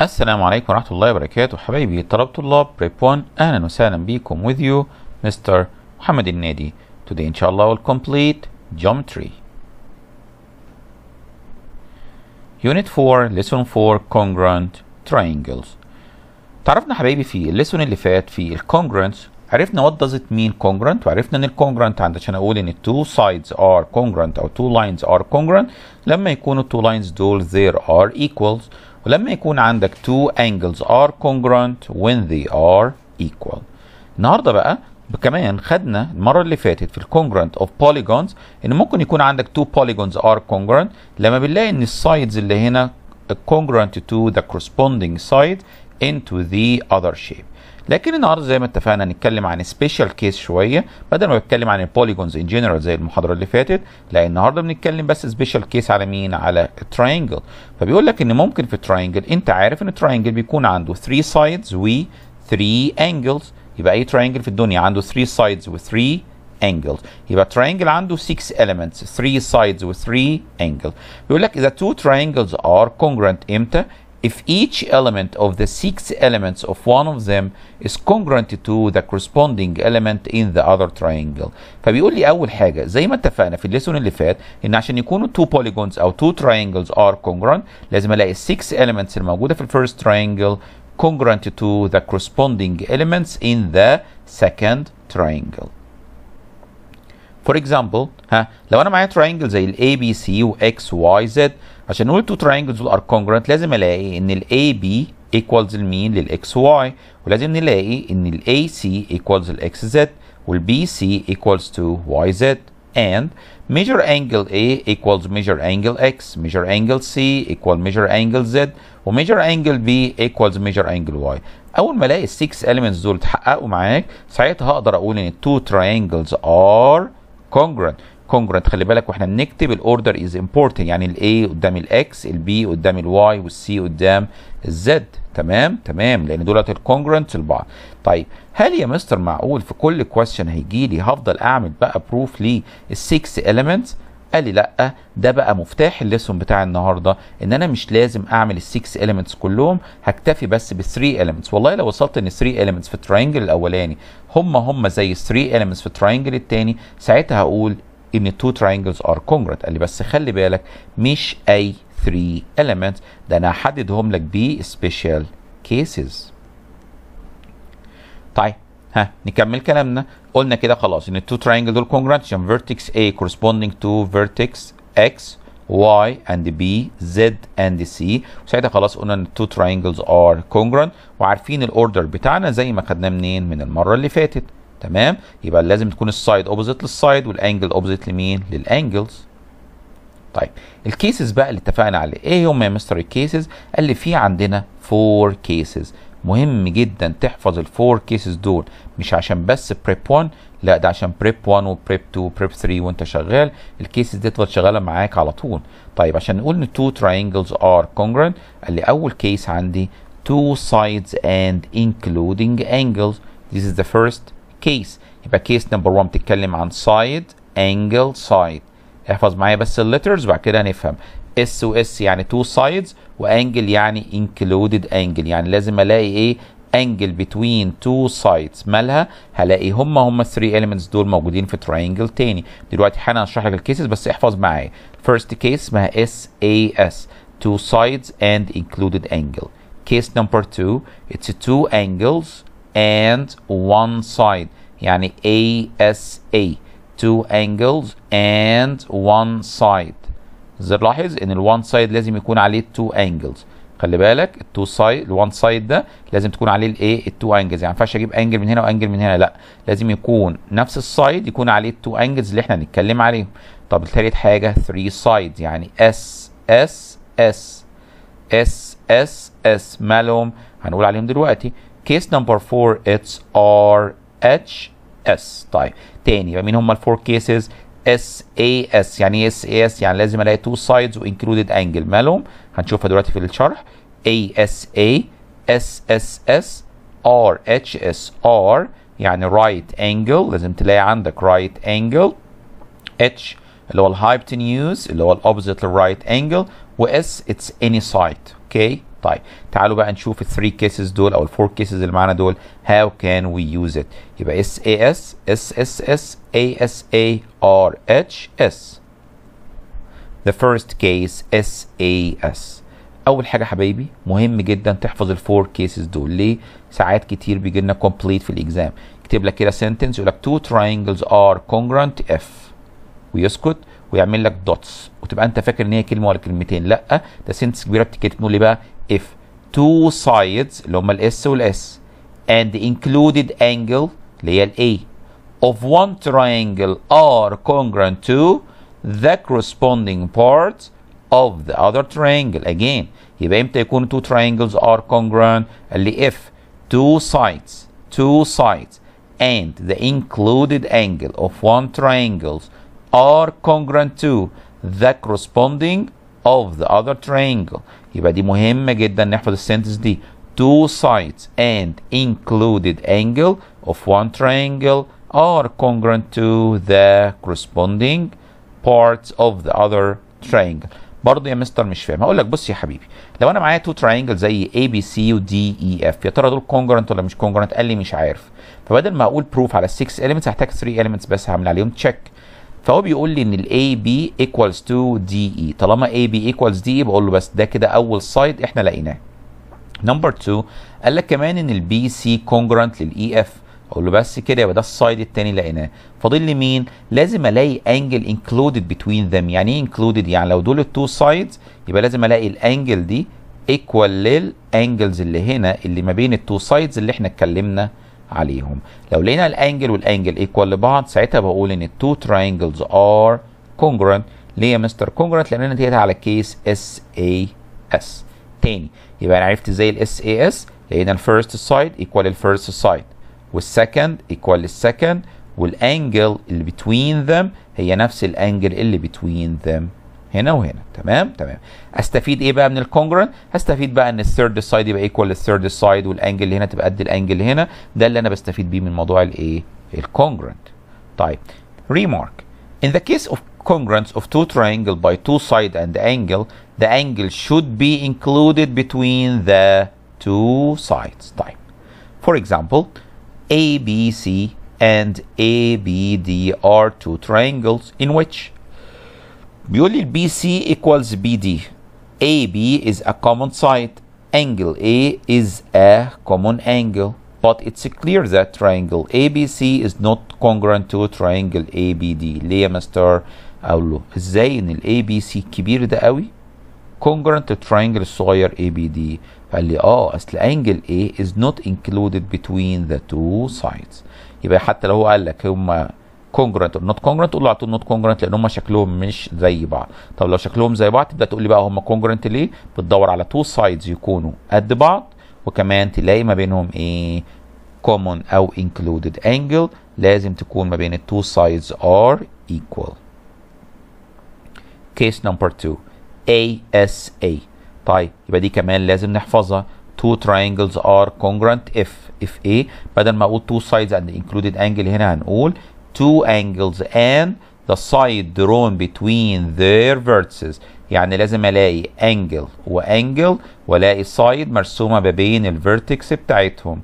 السلام عليكم ورحمة الله وبركاته حبايبي طلاب طلاب بريب 1 أهلا وسهلا بيكم with you Mr. محمد النادي today إن شاء الله will complete geometry Unit 4 Lesson 4 Congruent Triangles تعرفنا حبايبي في الليسون اللي فات في الكونجرنس عرفنا what does it mean congruent وعرفنا ان الكونجرنت عشان اقول ان two sides are congruent او two lines are congruent لما يكونوا two lines دول there are equals ولما يكون عندك two angles are congruent when they are equal النهارده بقى كمان خدنا المره اللي فاتت في الكونجرنت of polygons ان ممكن يكون عندك two polygons are congruent لما بنلاقي ان السايدز اللي هنا congruent to the corresponding side into the other shape لكن النهارده زي ما اتفقنا هنتكلم عن سبيشال كيس شويه بدل ما بنتكلم عن البوليجونز ان جنرال زي المحاضره اللي فاتت لا النهارده بنتكلم بس سبيشال كيس على مين على التراينجل فبيقول لك ان ممكن في التراينجل انت عارف ان التراينجل بيكون عنده 3 سايدز و 3 انجلز يبقى اي تراينجل في الدنيا عنده 3 سايدز و 3 انجلز يبقى تراينجل عنده 6 elements 3 سايدز و 3 انجلز بيقول لك اذا تو تراينجلز ار congruent امتى if each element of the six elements of one of them is congruent to the corresponding element in the other triangle فبيقول لي اول حاجه زي ما اتفقنا في الليسون اللي فات ان عشان يكونوا two polygons او two triangles are congruent لازم الاقي six elements الموجوده في first triangle congruent to the corresponding elements in the second triangle For example ها لو انا معايا triangle زي ال ABC و XYZ عشان نقول two triangles are congruent لازم الاقي ان ال AB equals المين للإكس واي ولازم نلاقي ان ال AC equals ال XZ وال BC equals to YZ and measure angle A equals measure angle X measure angle C equal measure angle Z وميجر انجل B equals measure angle Y اول ما الاقي ال 6 elements دول اتحققوا معاك ساعتها هقدر اقول ان التو triangles are congruent كونجرنت خلي بالك واحنا بنكتب الاوردر از امبورتنت يعني الاي قدام الاكس البي قدام الواي والسي قدام الزد تمام تمام لان دولت الكونجرنت لبعض طيب هل يا مستر معقول في كل كويستشن هيجي لي هفضل اعمل بقى بروف للسكس اليمنتس قال لي لا ده بقى مفتاح الليسون بتاع النهارده ان انا مش لازم اعمل السكس اليمنتس كلهم هكتفي بس بالثري اليمنتس والله لو وصلت ان 3 اليمنتس في الترينجل الاولاني هم هم زي 3 اليمنتس في الترينجل الثاني ساعتها هقول ان two triangles are congruent قال لي بس خلي بالك مش اي 3 elements ده انا هحددهم لك ب special cases طيب ها نكمل كلامنا قلنا كده خلاص ان التو تراينجل دول congruent vertex A corresponding to vertex X Y and B Z and C وساعتها خلاص قلنا ان التو تراينجلز are congruent وعارفين الاوردر بتاعنا زي ما خدناه منين من المره اللي فاتت تمام يبقى لازم تكون السايد اوبوزيت للسايد والانجل اوبوزيت لمين للانجلز طيب الكيسز بقى اللي اتفقنا عليه ايه هم يا مستر الكيسز قال لي في عندنا فور كيسز مهم جدا تحفظ الفور كيسز دول مش عشان بس بريب 1 لا ده عشان بريب 1 وبريب 2 وبريب 3 وانت شغال الكيسز دي تفضل شغاله معاك على طول طيب عشان نقول ان تو تراينجلز ار كونجرنت قال لي اول كيس عندي تو سايدز اند انكلودنج انجلز this is the first كيس يبقى كيس نمبر 1 بتتكلم عن سايد انجل سايد احفظ معايا بس اللترز وبعد كده هنفهم اس واس يعني تو سايدز وانجل يعني انكلودد انجل يعني لازم الاقي ايه انجل بتوين تو سايدز مالها هلاقي هم هم الثري اليمنتس دول موجودين في تراينجل تاني دلوقتي حالا هشرح لك الكيسز بس احفظ معايا فيرست كيس اسمها اس اي اس تو سايدز اند انكلودد انجل كيس نمبر 2 اتس تو انجلز and one side يعني A S A two angles and one side لاحظ ان ال one side لازم يكون عليه two angles خلي بالك التو ال one side ده لازم تكون عليه الايه التو angles يعني ما ينفعش اجيب angle من هنا وانجل من هنا لا لازم يكون نفس السايد يكون عليه التو angles اللي احنا هنتكلم عليهم طب تالت حاجه three sides يعني S S S S S S مالهم هنقول عليهم دلوقتي كيس نمبر 4 اتس ار اتش اس طيب تاني يبقى مين هم الفور كيسز اس اي اس يعني ايه اس اي اس يعني لازم الاقي تو سايدز وانكلودد انجل مالهم هنشوفها دلوقتي في الشرح اي اس اي اس اس اس ار اتش اس ار يعني رايت انجل لازم تلاقي عندك رايت انجل اتش اللي هو الهايبتنيوز اللي هو الاوبزيت للرايت انجل واس اتس اني سايد اوكي طيب تعالوا بقى نشوف ال 3 كيسز دول او ال 4 كيسز اللي معانا دول هاو كان وي يوز ات يبقى اس اي اس اس اس اس اي اس اي ار اتش اس The first case S اول حاجه حبايبي مهم جدا تحفظ 4 كيسز دول ليه ساعات كتير بيجي لنا كومبليت في الاكزام يكتب لك كده سنتنس يقول لك تو triangles ار congruent اف ويسكت ويعمل لك دوتس وتبقى انت فاكر ان هي كلمه ولا كلمتين لا ده سنتس كبيره بتكتب نقول لي بقى if two sides اللي هما الاس والاس and the included angle اللي هي A of one triangle are congruent to the corresponding parts of the other triangle again يبقى امتى يكون two triangles are congruent اللي if two sides two sides and the included angle of one triangle are congruent to the corresponding of the other triangle يبقى دي مهمة جدا نحفظ السنتنس دي two sides and included angle of one triangle are congruent to the corresponding parts of the other triangle برضه يا مستر مش فاهم هقول لك بص يا حبيبي لو انا معايا تو تراينجل زي اي بي سي ودي اي اف يا ترى دول كونجرنت ولا مش كونجرنت قال لي مش عارف فبدل ما اقول بروف على 6 elements هحتاج 3 elements بس هعمل عليهم تشيك فهو بيقول لي ان A B equals to D E طالما اي بي ايكوالز D E بقول له بس ده كده اول سايد احنا لقيناه نمبر 2 قال لك كمان ان C congruent لل E F اقول له بس كده يبقى ده السايد الثاني لقيناه فاضل لي مين لازم الاقي انجل انكلودد بتوين ذم يعني ايه انكلودد يعني لو دول التو سايدز يبقى لازم الاقي الانجل دي ايكوال للانجلز اللي هنا اللي ما بين التو سايدز اللي احنا اتكلمنا عليهم لو لقينا الانجل والانجل ايكوال لبعض ساعتها بقول ان التو تراينجلز ار كونجرنت ليه يا مستر كونجرنت لان انا اتهيت على كيس اس اي اس تاني يبقى انا عرفت ازاي الاس اي اس لقينا الفيرست سايد ايكوال الفيرست سايد والسكند ايكوال للسكند والانجل اللي بتوين ذم هي نفس الانجل اللي بتوين ذم هنا وهنا تمام تمام استفيد ايه بقى من الكونجرن هستفيد بقى ان الثيرد سايد يبقى ايكوال للثيرد سايد والانجل اللي هنا تبقى قد الانجل اللي هنا ده اللي انا بستفيد بيه من موضوع الايه الكونجرنت طيب remark in the case of congruence of two triangle by two side and angle the angle should be included between the two sides طيب for example ABC and ABD are two triangles in which بيقول لي البي سي equals بي دي AB is a common side angle A is a common angle but it's clear that triangle ABC is not congruent to triangle ABD ليه يا مستر اقول له ازاي ان ABC الكبير ده قوي congruent to triangle الصغير ABD قال لي اه اصل angle A is not included between the two sides يبقى حتى لو هو قال لك هما كونجرنت not كونجرنت تقول له على طول نوت كونجرنت لان هم شكلهم مش زي بعض طب لو شكلهم زي بعض تبدا تقول لي بقى هم كونجرنت ليه بتدور على تو سايدز يكونوا قد بعض وكمان تلاقي ما بينهم ايه common او included angle لازم تكون ما بين التو sides are equal case number 2 ASA طيب يبقى دي كمان لازم نحفظها two triangles are congruent if if A بدل ما اقول two sides and included angle هنا هنقول two angles and the side drawn between their vertices يعني لازم الاقي angle وangle والاقي side مرسومه ما بين الفيرتكس بتاعتهم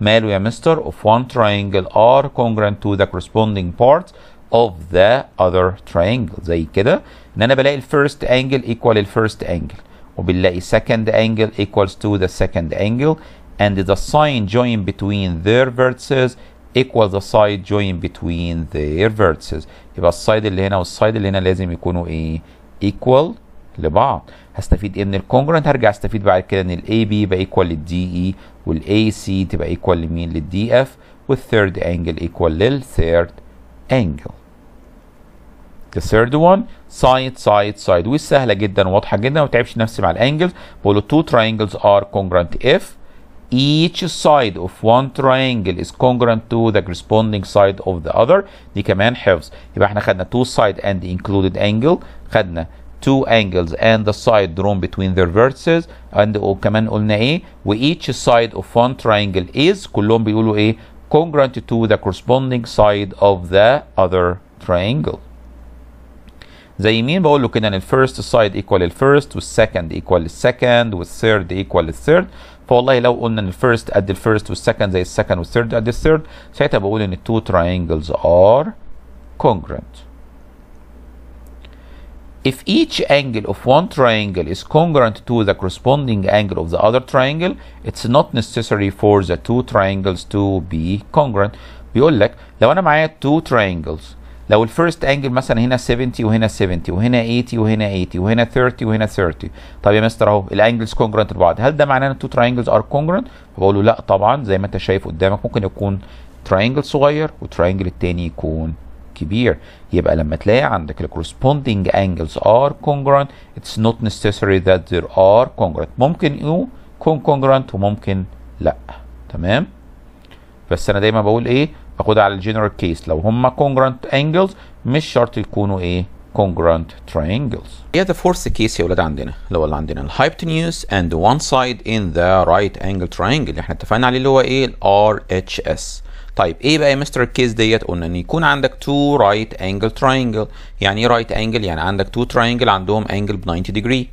ماله يا مستر of one triangle are congruent to the corresponding parts of the other triangle زي كده ان انا بلاقي الفيرست انجل equal الفيرست انجل وبنلاقي second angle equals to the second angle and the sign joined between their vertices equal the side joined between their vertices يبقى السايد اللي هنا والسايد اللي هنا لازم يكونوا ايه equal لبعض هستفيد ايه من الكونجرنت هرجع استفيد بعد كده ان الاي بي يبقى ايكوال للدي اي والاي سي تبقى ايكوال لمين للدي اف والثيرد انجل ايكوال للثيرد انجل The third one side side side وسهله جدا واضحه جدا ما تعبش نفسي مع الانجلز بقول two triangles are congruent if each side of one triangle is congruent to the corresponding side of the other دي كمان حفظ يبقى احنا خدنا two side and the included angle خدنا two angles and the side drawn between their vertices and وكمان قلنا ايه و each side of one triangle is كلهم بيقولوا ايه congruent to the corresponding side of the other triangle زي مين بقول له كده ان الفيرست سايد ايكوال الفيرست والسكند ايكوال السكند والثيرد ايكوال الثيرد فوالله لو قلنا ان الفيرست قد الفيرست والسكند زي السكند والثيرد قد الثيرد ساعتها بقول ان التو تراينجلز ار congruent If each angle of one triangle is congruent to the corresponding angle of the other triangle, it's not necessary for the two triangles to be congruent. بيقول لك لو انا معايا two triangles لو الفيرست انجل مثلا هنا 70 وهنا 70 وهنا 80 وهنا 80 وهنا 30 وهنا 30 طب يا مستر اهو الانجلز كونجرنت لبعض هل ده معناه ان التو ترانجلز ار كونجرنت بقول له لا طبعا زي ما انت شايف قدامك ممكن يكون ترانجل صغير والترانجل الثاني يكون كبير يبقى لما تلاقي عندك الكورسبوندينج انجلز ار كونجرنت اتس نوت نيسيسري ذات ذير ار كونجرنت ممكن يكون كونجرنت وممكن لا تمام بس انا دايما بقول ايه باخدها على الجنرال كيس لو هم كونجرانت انجلز مش شرط يكونوا ايه congruent triangles. هي ذا فورث كيس يا ولاد عندنا اللي هو اللي عندنا الهايبتنيوس and one side in the right angle triangle اللي احنا اتفقنا عليه اللي هو ايه اتش RHS. طيب ايه بقى يا مستر الكيس ديت قلنا ان يكون عندك two right angle triangle يعني ايه right angle يعني عندك two triangle عندهم angle ب 90 degree.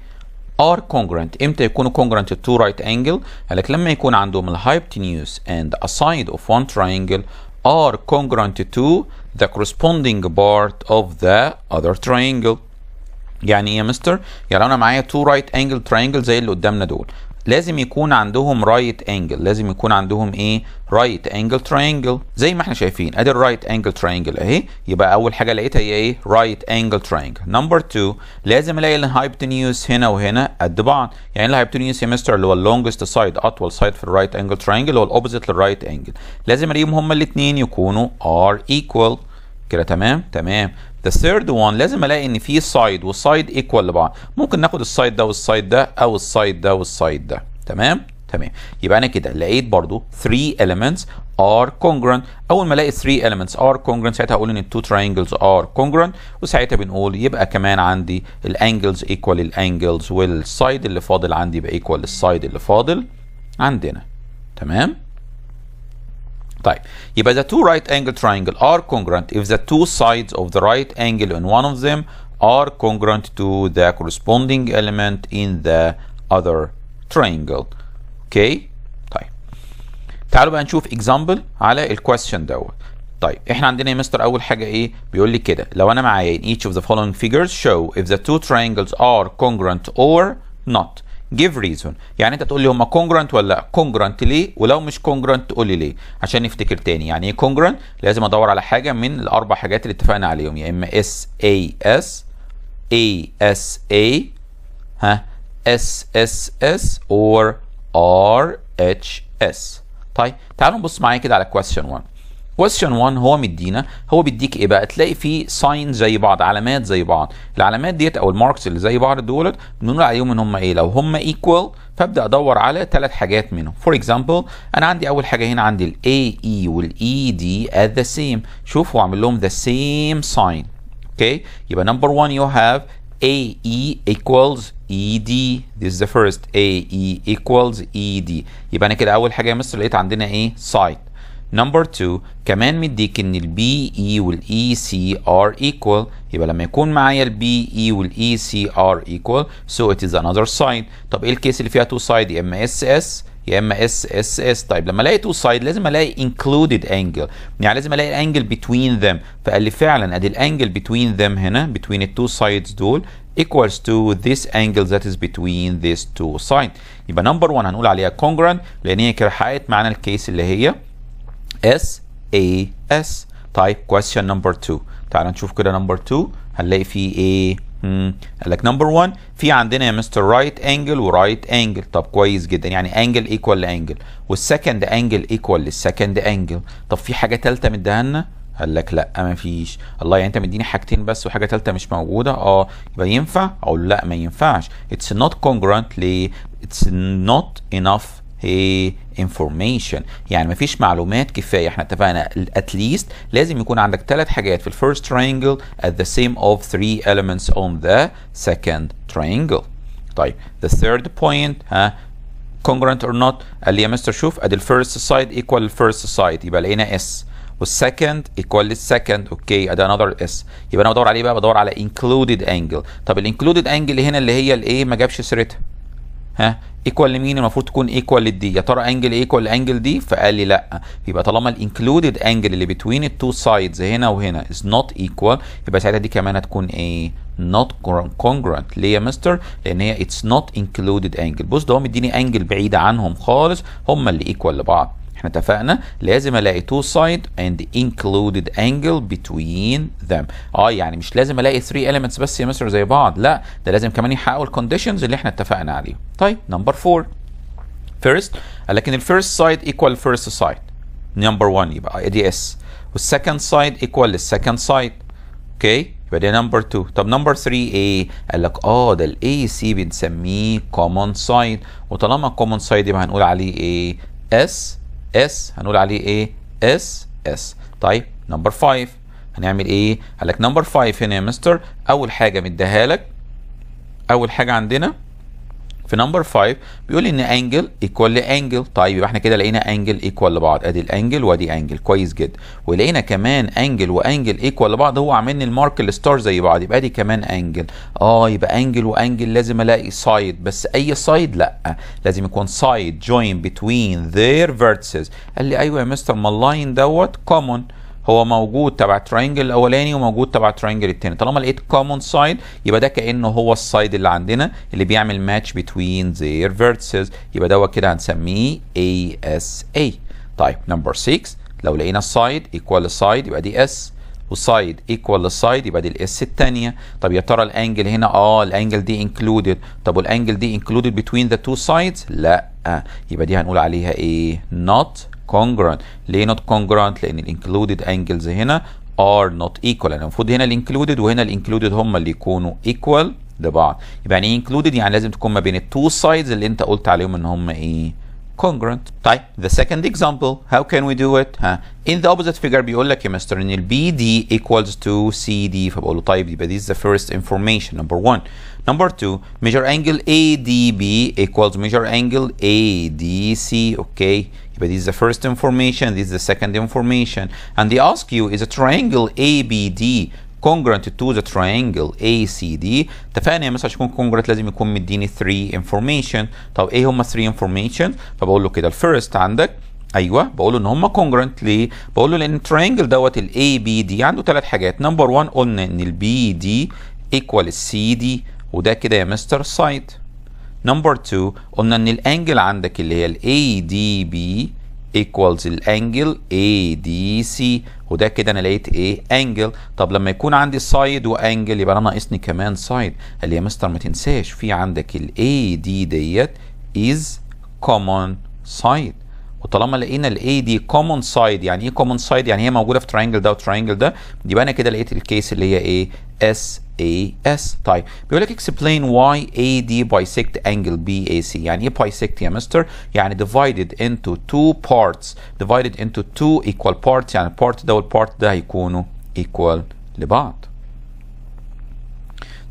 are congruent امتى يكونوا congruent to two right angle؟ قالك لما يكون عندهم الهايبتنيوس and a side of one triangle are congruent to the corresponding part of the other triangle يعني ايه يا مستر two right angle triangle زي اللي قدامنا لازم يكون عندهم رايت right انجل لازم يكون عندهم ايه رايت انجل ترينجل زي ما احنا شايفين ادي الرايت انجل ترينجل اهي يبقى اول حاجه لقيتها هي ايه رايت انجل ترينجل نمبر 2 لازم الاقي الهايبوتنيوس هنا وهنا قد بعض يعني إيه الهايبوتنيوس يا مستر اللي هو اللونجست سايد اطول سايد في الرايت انجل ترينجل هو الاوبوزيت للرايت انجل لازم الاقيهم هما الاثنين يكونوا ار ايكوال كده تمام تمام ذا ثيرد وان لازم الاقي ان في سايد والسايد ايكوال لبعض ممكن ناخد السايد ده والسايد ده او السايد ده والسايد ده تمام تمام يبقى انا كده لقيت برضو 3 elements are congruent اول ما الاقي 3 elements are congruent ساعتها اقول ان التو triangles are congruent وساعتها بنقول يبقى كمان عندي الانجلز ايكوال الانجلز والسايد اللي فاضل عندي يبقى ايكوال للسايد اللي فاضل عندنا تمام طيب يبقى the two right angle triangle are congruent if the two sides of the right angle in one of them are congruent to the corresponding element in the other triangle اوكي طيب تعالوا بقى نشوف example على الكويستشن دوت طيب احنا عندنا يا مستر اول حاجه ايه بيقول لي كده لو انا معايا in each of the following figures show if the two triangles are congruent or not جيف ريزون يعني انت تقول لي هم كونجرنت ولا كونجرنت ليه ولو مش كونجرنت تقول لي ليه عشان نفتكر تاني يعني ايه كونجرنت لازم ادور على حاجه من الاربع حاجات اللي اتفقنا عليهم يا اما اس اي اس اي اس اي ها اس اس اس اور ار اتش اس طيب تعالوا نبص معايا كده على كويستشن 1 question 1 هو مدينا هو بيديك ايه بقى تلاقي فيه ساين زي بعض علامات زي بعض العلامات ديت او الماركس اللي زي بعض دولت بنقول عليهم ان هم ايه لو هم ايكوال فابدا ادور على ثلاث حاجات منهم فور اكزامبل انا عندي اول حاجه هنا عندي الاي اي والاي دي ات ذا سيم شوف واعمل لهم ذا سيم ساين اوكي يبقى نمبر 1 يو هاف AE دي ED ذا فيرست اي اي ايكوالز اي دي يبقى انا كده اول حاجه يا مستر لقيت عندنا ايه ساين Number 2 كمان مديك ان ال BE وال EC are equal يبقى لما يكون معايا ال BE وال EC are equal so it is another side طب ايه الكيس اللي فيها two side يا اما SS يا اما اس اس اس طيب لما الاقي تو سايد لازم الاقي انكلودد انجل يعني لازم الاقي الانجل بتوين ذم فقال لي فعلا ادي الانجل بتوين ذم هنا بتوين التو سايدز دول equals to this angle that is between these two sides يبقى نمبر 1 هنقول عليها congruent لان هي كده حققت معانا الكيس اللي هي اس اي اس طيب question number 2 تعال نشوف كده number 2 هنلاقي فيه ايه قال لك نمبر 1 في عندنا يا مستر رايت انجل ورايت انجل طب كويس جدا يعني انجل ايكوال لانجل والسكند انجل ايكوال للسكند انجل طب في حاجه ثالثه مديها لنا قال لك لا ما فيش الله يعني انت مديني حاجتين بس وحاجه ثالثه مش موجوده اه يبقى ينفع اقول لا ما ينفعش اتس نوت congruent ليه اتس نوت انف انفورميشن يعني مفيش معلومات كفايه احنا اتفقنا اتليست لازم يكون عندك ثلاث حاجات في الفيرست triangle at the same of three elements on the second triangle طيب the third point ها congruent or not قال لي يا مستر شوف ادي الفيرست سايد ايكوال الفيرست سايد يبقى لقينا اس والسكند ايكوال للسكند اوكي ادي انذر اس يبقى انا بدور عليه بقى بدور على انكلودد انجل طب الانكلودد انجل هنا اللي هي الايه ما جابش سيرتها ها ايكوال لمين المفروض تكون ايكوال للدي يا ترى انجل ايكوال لانجل دي فقال لي لا يبقى طالما الانكلودد انجل اللي بتوين التو سايدز هنا وهنا از نوت ايكوال يبقى ساعتها دي كمان هتكون ايه not congruent ليه يا مستر لان هي اتس نوت انكلودد انجل بص ده هو مديني انجل بعيده عنهم خالص هما اللي ايكوال لبعض احنا اتفقنا لازم الاقي تو سايد اند انكلودد انجل بتوين ذم اه يعني مش لازم الاقي 3 اليمنتس بس يا مستر زي بعض لا ده لازم كمان يحققوا الكونديشنز اللي احنا اتفقنا عليهم طيب نمبر 4 فيرست لكن الفيرست سايد ايكوال الفيرست سايد نمبر 1 يبقى دي اس والسكند سايد ايكوال للسكند سايد اوكي يبقى ده نمبر 2 طب نمبر 3 ايه قال لك اه ده الاي سي بنسميه كومون سايد وطالما كومون سايد يبقى هنقول عليه ايه اس اس هنقول عليه ايه اس اس طيب نمبر 5 هنعمل ايه قال لك نمبر 5 هنا يا مستر اول حاجه مديها لك اول حاجه عندنا في نمبر 5 بيقول ان انجل ايكوال لانجل طيب يبقى احنا كده لقينا انجل ايكوال لبعض ادي الانجل وادي انجل كويس جدا ولقينا كمان انجل وانجل ايكوال لبعض هو عاملني المارك الستار زي بعض يبقى ادي كمان انجل اه يبقى انجل وانجل لازم الاقي سايد بس اي سايد لا لازم يكون سايد جوين بتوين ذير فيرتسز قال لي ايوه يا مستر ما اللاين دوت كومون هو موجود تبع التراينجل الاولاني وموجود تبع التراينجل الثاني طالما لقيت كومون سايد يبقى ده كانه هو السايد اللي عندنا اللي بيعمل ماتش بتوين زير فيرتسز يبقى دوت كده هنسميه اي طيب نمبر 6 لو لقينا السايد ايكوال سايد يبقى دي اس وسايد ايكوال لسايد يبقى دي الاس الثانيه طب يا ترى الانجل هنا اه الانجل دي انكلودد طب والانجل دي انكلودد بتوين ذا تو سايدز لا يبقى دي هنقول عليها ايه نوت congruent ليه not congruent لان الانكلودد انجلز هنا are not equal انا المفروض هنا الانكلودد وهنا الانكلودد هم اللي يكونوا equal لبعض يبقى يعني ايه included يعني لازم تكون ما بين التو سايدز اللي انت قلت عليهم ان هم ايه congruent طيب the second example how can we do it ها in the opposite figure بيقول لك يا مستر ان ال BD equals to CD فبقول له طيب يبقى this is the first information number one number two measure angle ADB equals measure angle ADC okay يبقى this is the first information this is the second information and they ask you is a triangle ABD congruent to the triangle ACD اتفقنا يا مس عشان congruent لازم يكون مديني 3 information طب ايه هما 3 information فبقول له كده الفيرست عندك ايوه بقول ان هم congruent ليه؟ بقول له لان triangle دوت الاي بي دي عنده ثلاث حاجات number 1 قلنا ان البي دي equal السي دي وده كده يا مستر سايد نمبر 2 قلنا ان الانجل عندك اللي هي ال ADB equals الانجل اي ADC وده كده انا لقيت ايه انجل طب لما يكون عندي سايد وانجل يبقى انا ناقصني كمان سايد قال لي يا مستر ما تنساش في عندك ال AD ديت is common side وطالما لقينا الاي دي كومون سايد يعني ايه كومون سايد يعني هي موجوده في ترينجل ده وترينجل ده يبقى انا كده لقيت الكيس اللي هي ايه اس اي اس طيب بيقول لك دي why انجل bisect angle سي يعني ايه bisect يا مستر يعني divided into two parts divided into two equal parts يعني البارت ده والبارت ده هيكونوا equal لبعض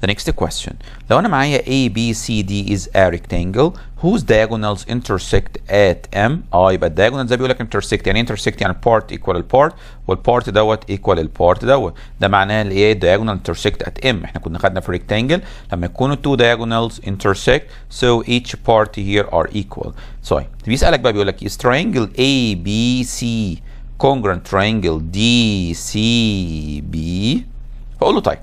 The next question لو أنا معايا A B C D is a rectangle whose diagonals intersect at M اه يبقى الدياجونال ده بيقول لك intersect يعني intersect يعني part equal part? والبارت دوت equal البارت دوت ده معناه اللي ايه diagonal intersect at M احنا كنا خدنا في rectangle لما يكونوا two diagonals intersect so each part here are equal طيب بيسألك بقى بيقول لك is triangle A B C congruent triangle D C B فأقول له طيب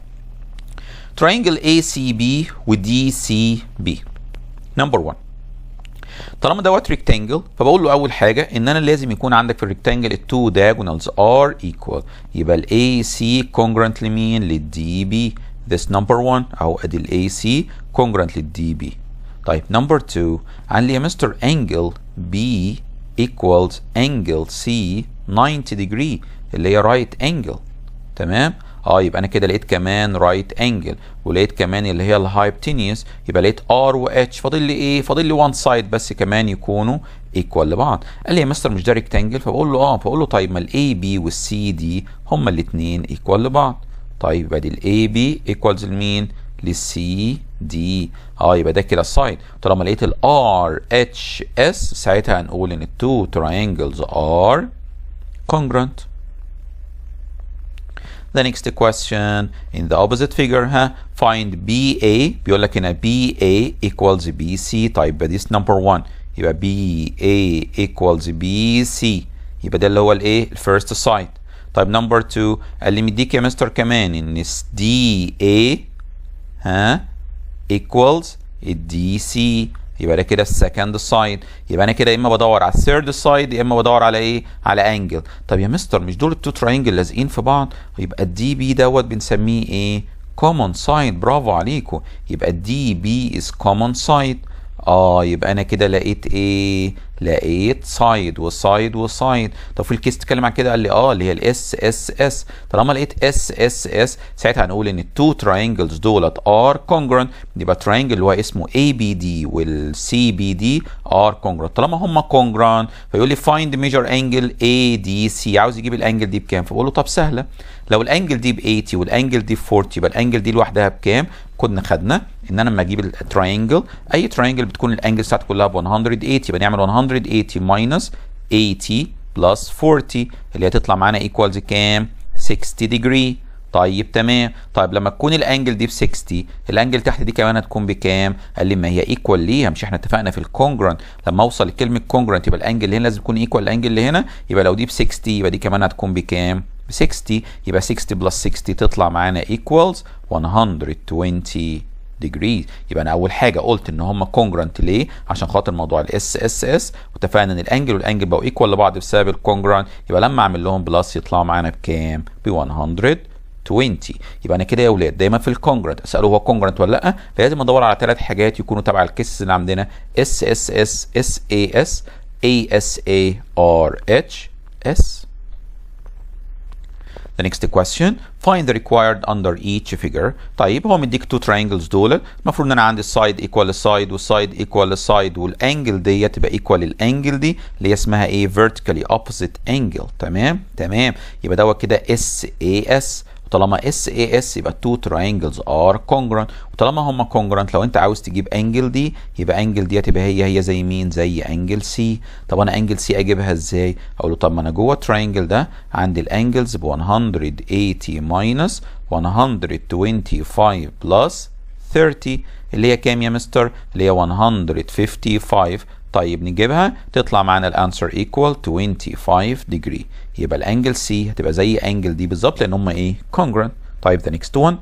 triangle ACB وDCB نمبر 1 طالما دوت ريكتانجل فبقول له اول حاجه ان انا لازم يكون عندك في الريكتانجل التو diagonals ار ايكوال يبقى الاي سي كونجرنت لمين للدي بي this number 1 اهو ادي الاي سي كونجرنت للدي بي طيب نمبر 2 عندي يا مستر انجل بي ايكوالز انجل C 90 degree اللي هي رايت انجل تمام اه يبقى انا كده لقيت كمان رايت انجل ولقيت كمان اللي هي الهايبتينيوس يبقى لقيت ار واتش فاضل لي ايه فاضل لي وان سايد بس كمان يكونوا ايكوال لبعض قال لي يا مستر مش ده ريكتانجل فبقول له اه فبقول له طيب ما الاي بي والسي دي هما الاثنين ايكوال لبعض طيب يبقى دي الاي بي ايكوالز لمين للسي دي اه يبقى ده كده السايد طالما لقيت الار اتش اس ساعتها هنقول ان التو تراينجلز ار congruent The next question in the opposite figure, huh? Find BA. بيقول لك هنا BA equals BC. Type بدي اس number one. يبقى BA equals BC. يبقى ده اللي هو الايه؟ ال first side. Type number two. قال لي مديك يا مستر كمان DA ها equals DC. يبقى ده كده السكند سايد يبقى انا كده يا اما بدور على الثيرد سايد يا اما بدور على ايه على انجل طب يا مستر مش دول التو تراينجل لازقين في بعض يبقى الدي بي دوت بنسميه ايه كومون سايد برافو عليكم يبقى الدي بي از كومون سايد اه يبقى انا كده لقيت ايه لقيت سايد وسايد وسايد طب في الكيس تتكلم عن كده قال لي اه اللي هي الاس اس اس طالما لقيت اس اس اس ساعتها هنقول ان التو تراينجلز دولت ار كونجرنت يبقى تراينجل اللي هو اسمه اي بي دي والسي بي دي ار كونجرنت طالما هم كونجرنت فيقول لي فايند ميجر انجل اي دي سي عاوز يجيب الانجل دي بكام فبقول له طب سهله لو الانجل دي ب 80 والانجل دي ب 40 يبقى الانجل دي لوحدها بكام كنا خدنا ان انا لما اجيب التراينجل اي تراينجل بتكون الانجلز بتاعته كلها ب 180 يبقى نعمل 180 ماينس 80 بلس 40 اللي هتطلع معانا ايكوالز كام 60 ديجري طيب تمام طيب لما تكون الانجل دي ب 60 الانجل تحت دي كمان هتكون بكام قال لي ما هي ايكوال ليها مش احنا اتفقنا في الكونجرنت لما اوصل لكلمه كونجرنت يبقى الانجل اللي هنا لازم يكون ايكوال الانجل اللي هنا يبقى لو دي ب 60 يبقى دي كمان هتكون بكام ب 60 يبقى 60 بلس 60 تطلع معانا ايكوالز 120 ديجريز يبقى انا اول حاجه قلت ان هم كونجرانت ليه عشان خاطر موضوع الاس اس اس واتفقنا ان الانجل والانجل بقوا ايكوال لبعض بسبب الكونجرانت يبقى لما اعمل لهم بلس يطلعوا معانا بكام ب 120 يبقى انا كده يا ولاد دايما في الكونجرنت اساله هو كونجرنت ولا لا لازم ادور على ثلاث حاجات يكونوا تبع الكيسز اللي عندنا اس اس اس اس اي اس اي اس اي ار اتش اس The next question find the required under each figure طيب هو مديك two triangles دول المفروض ان انا عندي السايد ايكوال السايد والسايد ايكوال السايد والانجل دي تبقى ايكوال الانجل دي اللي هي اسمها ايه vertically opposite angle تمام تمام يبقى دوت كده اس اي اس وطالما اس اي اس يبقى التو تراينجلز ار كونجرنت وطالما هما كونجرنت لو انت عاوز تجيب انجل دي يبقى انجل دي هتبقى هي هي زي مين زي انجل سي طب انا انجل سي اجيبها ازاي اقول له طب ما انا جوه التراينجل ده عندي الانجلز ب 180 ماينس 125 بلس 30 اللي هي كام يا مستر اللي هي 155 طيب نجيبها تطلع معانا الانسر ايكوال 25 ديجري يبقى الانجل سي هتبقى زي انجل دي بالظبط لان هم ايه congruent طيب ذا نيكست وان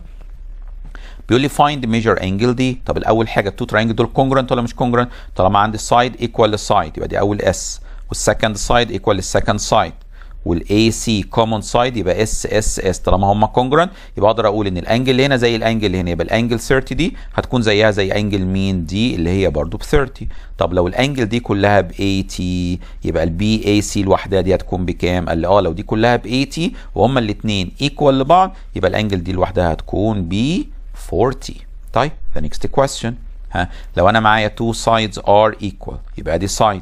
بيقول لي فايند ميجر انجل دي طب الاول حاجه التو ترينجل دول كونجرنت ولا مش كونجرنت طالما عندي السايد ايكوال للسايد يبقى دي اول اس والسكند سايد ايكوال للسكند سايد والاي سي كومون سايد يبقى اس اس اس طالما هم كونجرنت يبقى اقدر اقول ان الانجل اللي هنا زي الانجل اللي هنا يبقى الانجل 30 دي هتكون زيها زي انجل مين دي اللي هي برضو ب 30 طب لو الانجل دي كلها ب 80 يبقى البي اي سي لوحدها دي هتكون بكام؟ قال لي اه لو دي كلها ب 80 وهما الاثنين ايكوال لبعض يبقى الانجل دي لوحدها هتكون ب 40 طيب ذا نيكست كويستشن ها لو انا معايا تو سايدز ار ايكوال يبقى دي سايد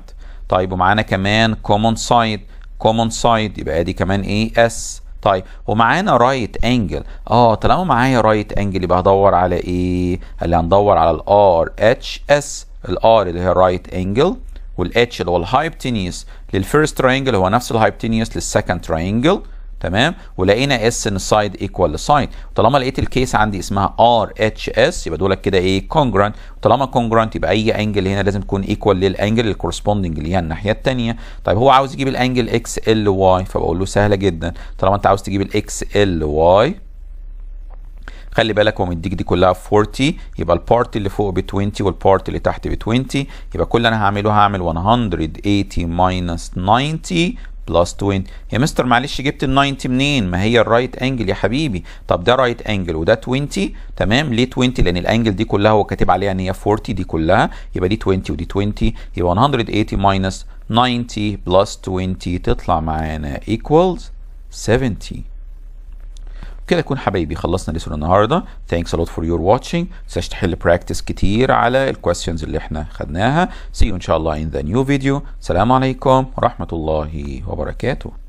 طيب ومعانا كمان كومون سايد كومون سايد يبقى ادي كمان ايه اس طيب ومعانا رايت انجل اه طالما معايا رايت انجل يبقى هدور على ايه اللي هندور على الار اتش اس الار اللي هي رايت انجل والاتش اللي هو الهايبتينيس للفيرست تراينجل هو نفس الهايبتينيس للسكند تراينجل تمام ولقينا اس ان سايد ايكوال لسايد طالما لقيت الكيس عندي اسمها ار اتش اس يبقى دولك كده ايه كونجرانت طالما كونجرانت يبقى اي انجل هنا لازم تكون ايكوال للانجل الكورسبوندنج ليها الناحيه الثانيه طيب هو عاوز يجيب الانجل اكس ال واي فبقول له سهله جدا طالما انت عاوز تجيب الاكس ال واي خلي بالك هو مديك دي كلها 40 يبقى البارت اللي فوق ب 20 والبارت اللي تحت ب 20 يبقى كل اللي انا هعمله هعمل 180 ماينس 90 بلس 20 يا مستر معلش جبت ال 90 منين ما هي الرايت انجل يا حبيبي طب ده رايت انجل وده 20 تمام ليه 20 لان الانجل دي كلها هو كاتب عليها ان هي 40 دي كلها يبقى دي 20 ودي 20 يبقى 180 minus 90 بلس 20 تطلع معانا equals 70 كده يكون حبايبي خلصنا لسه النهارده ثانكس a lot for your watching تنساش تحل براكتس كتير على الكويستشنز اللي احنا خدناها see you ان شاء الله in the new video سلام عليكم ورحمه الله وبركاته